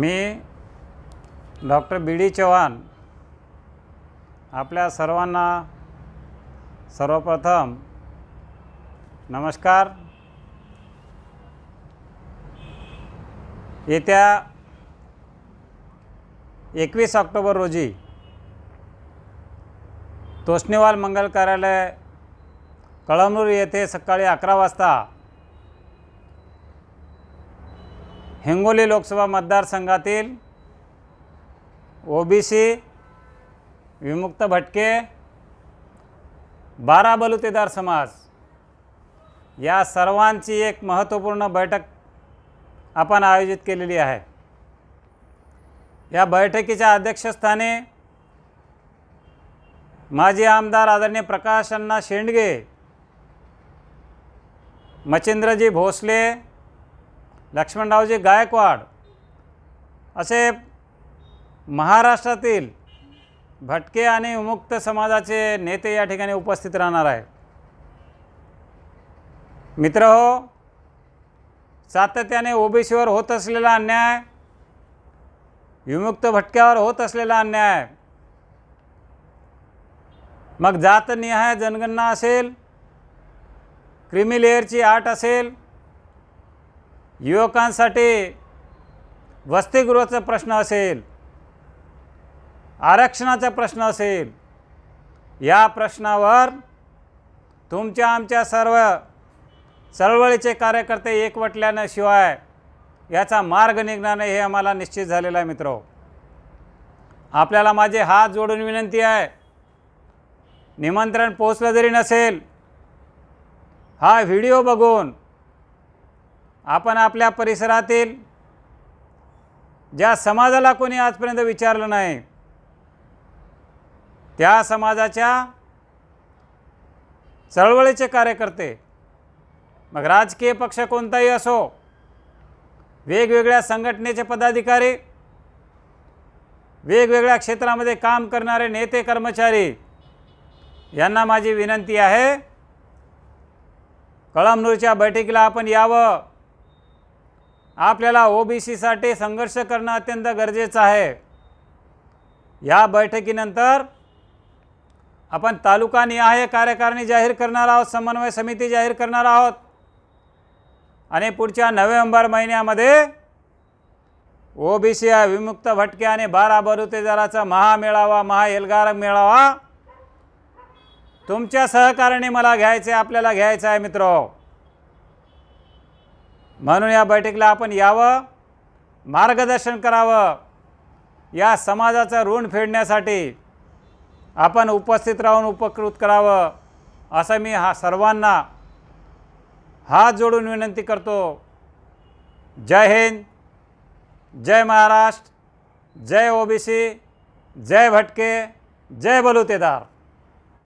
मी doctor B D Chavan आपल्या सर्वांना सर्वप्रथम नमस्कार येत्या एकवीस ऑक्टोबर रोजी तोष्णीवाल मंगल कार्यालय कळमनूर येथे सकाळी अकरा वाजता हिंगोली लोकसभा मतदारसंघातील ओबीसी विमुक्त भटके बारा बलुतेदार समाज या सर्वांची एक महत्त्वपूर्ण बैठक आपण आयोजित केलेली आहे या बैठकीच्या अध्यक्षस्थानी माजी आमदार आदरणीय प्रकाश अण्णा शेंडगे मचिंद्रजी भोसले लक्ष्मणरावजी गायकवाड असे महाराष्ट्रातील भटके आणि उमुक्त समाजाचे नेते या ठिकाणी उपस्थित राहणार आहेत मित्र हो सातत्याने ओबीसीवर होत असलेला अन्याय विमुक्त भटक्यावर होत असलेला अन्याय मग जातनिहाय जनगणना असेल क्रिमिलेअरची आट असेल युवकांसाठी वसतिगृहाचा प्रश्न असेल आरक्षणाचा प्रश्न असेल या प्रश्नावर तुमच्या आमच्या सर्व चळवळीचे कार्यकर्ते एकवटल्यानंशिवाय शिवाय याचा मार्ग निघणार नाही हे आम्हाला निश्चित झालेलं आहे मित्रो आपल्याला माझे हात जोडून विनंती आहे निमंत्रण पोचलं जरी नसेल हा व्हिडिओ बघून आपण आपल्या परिसरातील ज्या समाजाला कोणी आजपर्यंत विचारलं नाही त्या समाजाच्या चळवळीचे कार्यकर्ते मग राजकीय पक्ष कोणताही असो वेगवेगळ्या संघटनेचे पदाधिकारी वेगवेगळ्या क्षेत्रामध्ये काम करणारे नेते कर्मचारी यांना माझी विनंती आहे कळमनूरच्या बैठकीला आपण यावं आपल्याला ओबीसीसाठी संघर्ष करणं अत्यंत गरजेचं आहे या बैठकीनंतर आपण तालुका निहाय कार्यकारिणी जाहीर करणार आहोत समन्वय समिती जाहीर करणार आहोत आणि पुढच्या नोव्हेंबर महिन्यामध्ये ओबीसी विमुक्त भटके आणि बारा बरुतेजाराचा महामेळावा महाएल्गार मेळावा तुमच्या सहकार्याने मला घ्यायचं आहे आपल्याला घ्यायचं आहे मित्रो म्हणून या बैठकीला आपण यावं मार्गदर्शन करावं या समाजाचं ऋण फेडण्यासाठी आपण उपस्थित राहून उपकृत करावं असं मी हा सर्वांना हात जोडून विनंती करतो जय हिंद जय महाराष्ट्र जय ओबीसी जय भटके जय बलुतेदार